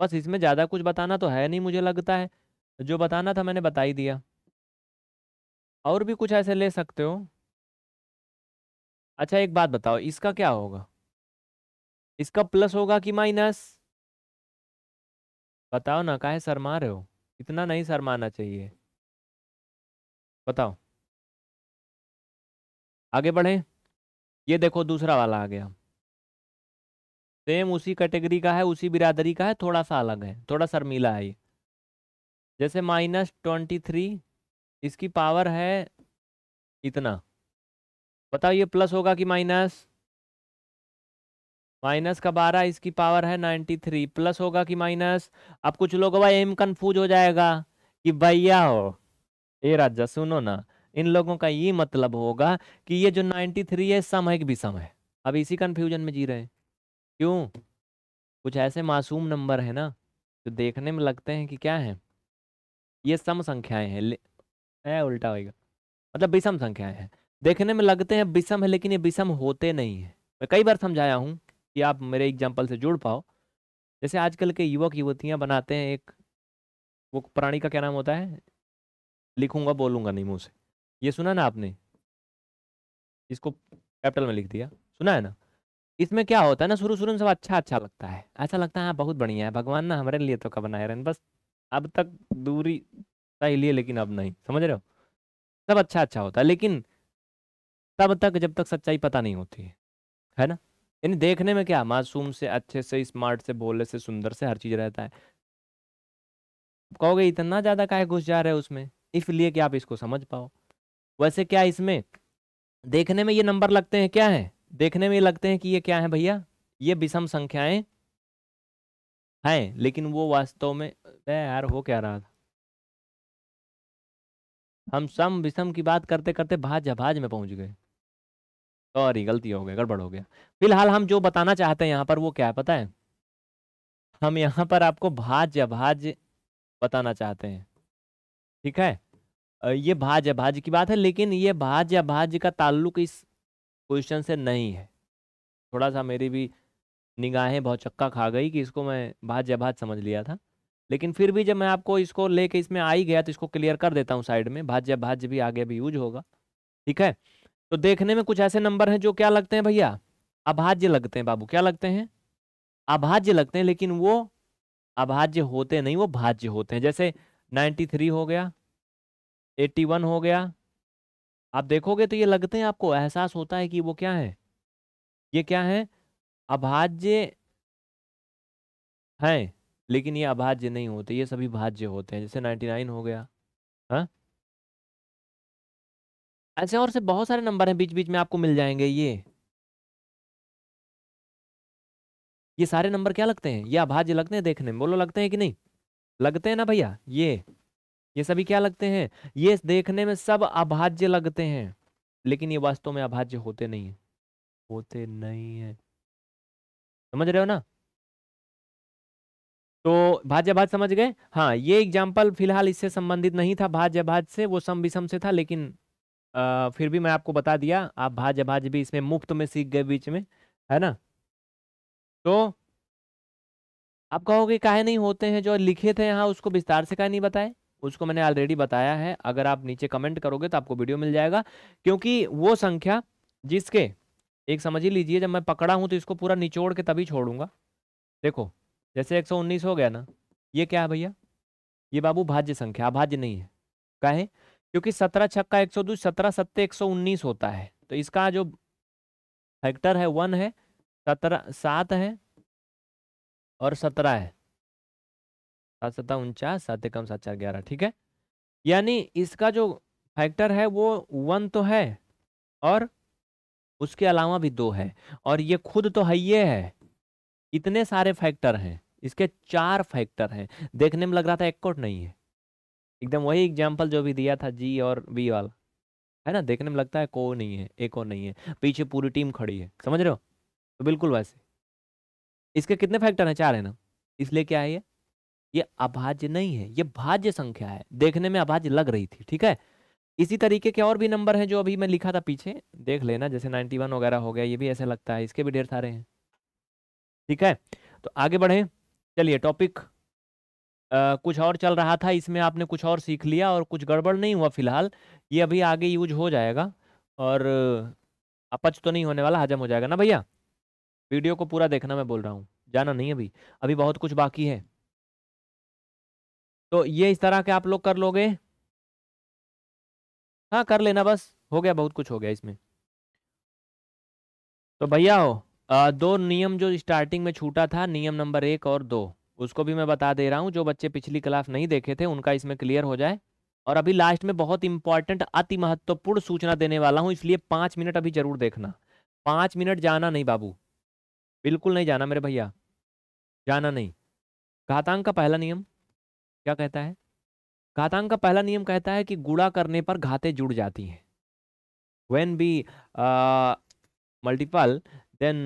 S1: बस इसमें ज़्यादा कुछ बताना तो है नहीं मुझे लगता है जो बताना था मैंने बता ही दिया और भी कुछ ऐसे ले सकते हो अच्छा एक बात बताओ इसका क्या होगा इसका प्लस होगा कि माइनस बताओ ना काहे शरमा रहे हो इतना नहीं शर्माना चाहिए बताओ आगे बढ़े ये देखो दूसरा वाला आ गया सेम उसी कैटेगरी का है उसी बिरादरी का है थोड़ा सा अलग है थोड़ा शर्मीला है ये जैसे माइनस ट्वेंटी थ्री इसकी पावर है इतना बताओ ये प्लस होगा कि माइनस माइनस का बारह इसकी पावर है नाइन्टी थ्री प्लस होगा कि माइनस अब कुछ लोगों का एम कन्फ्यूज हो जाएगा कि भैया हो ये राजा सुनो ना इन लोगों का ये मतलब होगा कि ये जो नाइन्टी थ्री है सम है कि विषम है अब इसी कन्फ्यूजन में जी रहे हैं क्यों कुछ ऐसे मासूम नंबर है ना जो देखने में लगते हैं कि क्या है ये सम संख्याएं हैं है उल्टा होगा मतलब विषम संख्याएं हैं देखने में लगते हैं विषम है लेकिन ये विषम होते नहीं है मैं कई बार समझाया हूँ कि आप मेरे एग्जाम्पल से जुड़ पाओ जैसे आजकल के युवक युवतियाँ बनाते हैं एक वो प्राणी का क्या नाम होता है लिखूंगा बोलूंगा नहीं मुँह से ये सुना ना आपने इसको कैपिटल में लिख दिया सुना है ना इसमें क्या होता है ना शुरू शुरू में सब अच्छा अच्छा लगता है ऐसा लगता है हाँ, बहुत बढ़िया है भगवान ना हमारे लिए तो का बनाए रहे बस अब तक दूरी सही लिए लेकिन अब नहीं समझ रहे हो सब अच्छा अच्छा होता है लेकिन तब तक जब तक सच्चाई पता नहीं होती है है ना यानी देखने में क्या मासूम से अच्छे से स्मार्ट से बोले से सुंदर से हर चीज़ रहता है कहोगे इतना ज़्यादा काहे घुस जा रहे है उसमें इसलिए कि आप इसको समझ पाओ वैसे क्या इसमें देखने में ये नंबर लगते हैं क्या है देखने में ये लगते हैं कि ये क्या है भैया ये विषम संख्याएं हैं लेकिन वो वास्तव में यार हो क्या रहा था हम सम विषम की बात करते करते भाज भाज में पहुंच गए सॉरी गलती हो गई गड़बड़ हो गया फिलहाल हम जो बताना चाहते हैं यहाँ पर वो क्या है पता है हम यहाँ पर आपको भाज्य भाज्य बताना चाहते हैं ठीक है ये भाज्य भाज्य की बात है लेकिन ये भाज्य भाज्य का ताल्लुक इस क्वेश्चन से नहीं है थोड़ा सा मेरी भी निगाहें बहुत चक्का खा गई कि इसको मैं भाज्य भाज समझ लिया था लेकिन फिर भी जब मैं आपको इसको लेके इसमें आई गया तो इसको क्लियर कर देता हूँ साइड में भाज्य भाज्य भी आगे भी यूज होगा ठीक है तो देखने में कुछ ऐसे नंबर हैं जो क्या लगते हैं भैया अभाज्य लगते हैं बाबू क्या लगते हैं अभाज्य लगते हैं लेकिन वो अभाज्य होते नहीं वो भाज्य होते हैं जैसे 93 हो गया 81 हो गया आप देखोगे तो ये लगते हैं आपको एहसास होता है कि वो क्या है ये क्या है अभाज्य हैं लेकिन ये अभाज्य नहीं होते ये सभी भाज्य होते हैं जैसे 99 हो गया हाँ ऐसे और से बहुत सारे नंबर हैं बीच बीच में आपको मिल जाएंगे ये ये सारे नंबर क्या लगते हैं ये अभाज्य लगते हैं देखने में बोलो लगते हैं कि नहीं लगते हैं ना भैया ये ये सभी क्या लगते हैं ये देखने में सब अभाज्य लगते हैं लेकिन ये वास्तव में अभाज्य होते नहीं है होते नहीं है समझ रहे हो ना तो भाज्य भाज समझ गए हाँ ये एग्जाम्पल फिलहाल इससे संबंधित नहीं था भाज्य भाज से वो सम विषम से था लेकिन फिर भी मैं आपको बता दिया आप भाज भाज भी इसमें मुफ्त में सीख गए बीच में है ना तो आप कहोगे काहे नहीं होते हैं जो लिखे थे यहाँ उसको विस्तार से कहा नहीं बताए उसको मैंने ऑलरेडी बताया है अगर आप नीचे कमेंट करोगे तो आपको वीडियो मिल जाएगा क्योंकि वो संख्या जिसके एक समझ ही लीजिए जब मैं पकड़ा हूँ तो इसको पूरा निचोड़ के तभी छोड़ूंगा देखो जैसे 119 हो गया ना ये क्या है भैया ये बाबू भाज्य संख्या अभाज्य नहीं है कहे क्योंकि सत्रह छक्का एक सौ दो सत्रह सत्ते एक सौ उन्नीस होता है तो इसका जो फैक्टर है वन है सत्रह सात है और सत्रह है सात सत्ता उनचास सात एकम सात चार ग्यारह ठीक है यानी इसका जो फैक्टर है वो वन तो है और उसके अलावा भी दो है और ये खुद तो है ये है इतने सारे फैक्टर हैं इसके चार फैक्टर हैं देखने में लग रहा था एक कोट नहीं है एकदम वही एग्जाम्पल जो भी दिया था जी और बी वाला है ना देखने में लगता है को नहीं है एक और नहीं है पीछे पूरी टीम खड़ी है समझ रहे हो तो बिल्कुल वैसे इसके कितने फैक्टर हैं चार है ना इसलिए क्या है ये ये अभाज्य नहीं है ये भाज्य संख्या है देखने में अभाज्य लग रही थी ठीक है इसी तरीके के और भी नंबर हैं जो अभी मैं लिखा था पीछे देख लेना जैसे 91 वगैरह हो गया ये भी ऐसे लगता है इसके भी ढेर सारे हैं ठीक है तो आगे बढ़ें चलिए टॉपिक कुछ और चल रहा था, इसमें आपने कुछ और सीख लिया और कुछ गड़बड़ नहीं हुआ फिलहाल। ये अभी आगे यूज़ हो जाएगा और अपच तो नहीं होने वाला, हज़म हो जाएगा ना भैया? वीडियो को पूरा देखना मैं बोल रहा हूँ, जाना नहीं अभी, अभी बहुत कुछ बाकी है। तो ये इस तरह के आप लोग कर लोगे। हाँ, कर लेना बस, हो गया बहुत कुछ हो गया इसमें। तो भैया हो दो नियम जो स्टार्टिंग में छूटा था, नियम नंबर एक और दो उसको भी मैं बता दे रहा हूँ जो बच्चे पिछली क्लास नहीं देखे थे उनका इसमें क्लियर हो जाए और अभी लास्ट में बहुत इंपॉर्टेंट अति महत्वपूर्ण सूचना देने वाला हूँ इसलिए पाँच मिनट अभी जरूर देखना पाँच मिनट जाना नहीं बाबू बिल्कुल नहीं जाना मेरे भैया जाना नहीं घातांक का पहला नियम क्या कहता है घातांक का पहला नियम कहता है कि गुड़ा करने पर घाते जुड़ जाती हैं when be multiple then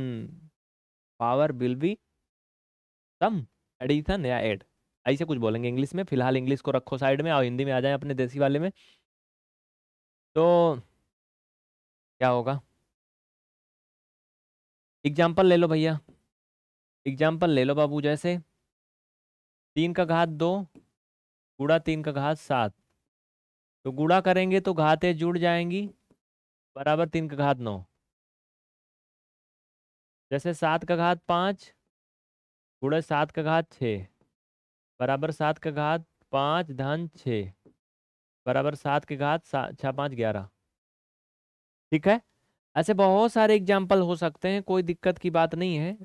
S1: power will be sum addition या एड ऐसे कुछ बोलेंगे इंग्लिश में फिलहाल इंग्लिश को रखो साइड में और हिंदी में आ जाए अपने देसी वाले में तो क्या होगा एग्जाम्पल ले लो भैया एग्जाम्पल ले लो बाबू जैसे तीन का घात दो गुड़ा तीन का घात सात तो गुड़ा करेंगे तो घातें जुड़ जाएंगी बराबर तीन का घात नौ जैसे सात का घात पाँच गुणा सात का घात छः बराबर सात का घात पाँच धन छः बराबर सात के घात छः पाँच ग्यारह ठीक है ऐसे बहुत सारे एग्जाम्पल हो सकते हैं कोई दिक्कत की बात नहीं है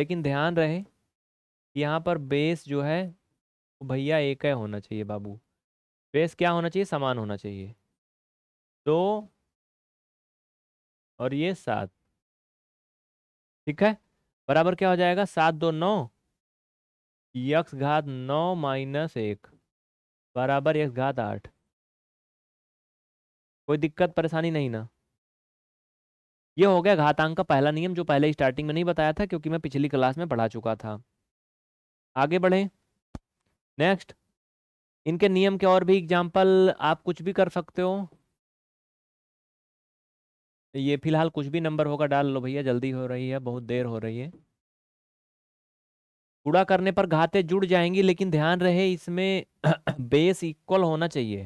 S1: लेकिन ध्यान रहे कि यहाँ पर बेस जो है भैया एक है होना चाहिए बाबू बेस क्या होना चाहिए समान होना चाहिए दो और ये सात ठीक है बराबर क्या हो जाएगा सात दो नौ यक्स घात नौ माइनस एक बराबर यक्स घात आठ कोई दिक्कत परेशानी नहीं ना ये हो गया घातांक का पहला नियम जो पहले स्टार्टिंग में नहीं बताया था क्योंकि मैं पिछली क्लास में पढ़ा चुका था आगे बढ़े नेक्स्ट इनके नियम के और भी एग्जाम्पल आप कुछ भी कर सकते हो ये फिलहाल कुछ भी नंबर होगा डाल लो भैया जल्दी हो रही है बहुत देर हो रही है गुड़ा करने पर घाते जुड़ जाएंगी लेकिन ध्यान रहे इसमें बेस इक्वल होना चाहिए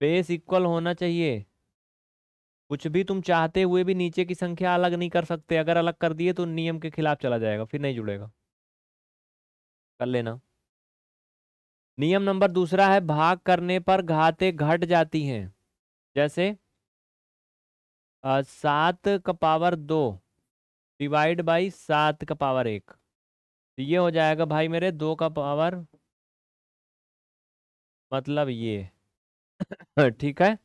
S1: बेस इक्वल होना चाहिए कुछ भी तुम चाहते हुए भी नीचे की संख्या अलग नहीं कर सकते अगर अलग कर दिए तो नियम के खिलाफ चला जाएगा फिर नहीं जुड़ेगा कर लेना नियम नंबर दूसरा है भाग करने पर घाते घट जाती हैं जैसे सात का पावर दो डिवाइड बाई सात का पावर एक तो ये हो जाएगा भाई मेरे दो का पावर मतलब ये ठीक है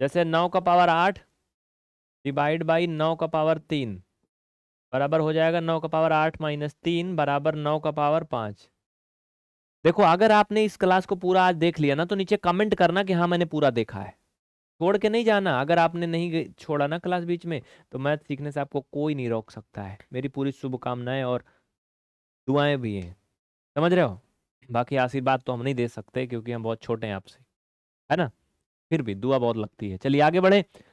S1: जैसे नौ का पावर आठ डिवाइड बाई नौ का पावर तीन बराबर हो जाएगा नौ का पावर आठ माइनस तीन बराबर नौ का पावर पाँच देखो अगर आपने इस क्लास को पूरा आज देख लिया ना तो नीचे कमेंट करना कि हाँ मैंने पूरा देखा है छोड़ के नहीं जाना अगर आपने नहीं छोड़ा ना क्लास बीच में तो मैथ सीखने से आपको कोई नहीं रोक सकता है मेरी पूरी शुभकामनाएं और दुआएं भी हैं समझ रहे हो बाकी आशीर्वाद तो हम नहीं दे सकते क्योंकि हम बहुत छोटे हैं आपसे है ना फिर भी दुआ बहुत लगती है चलिए आगे बढ़े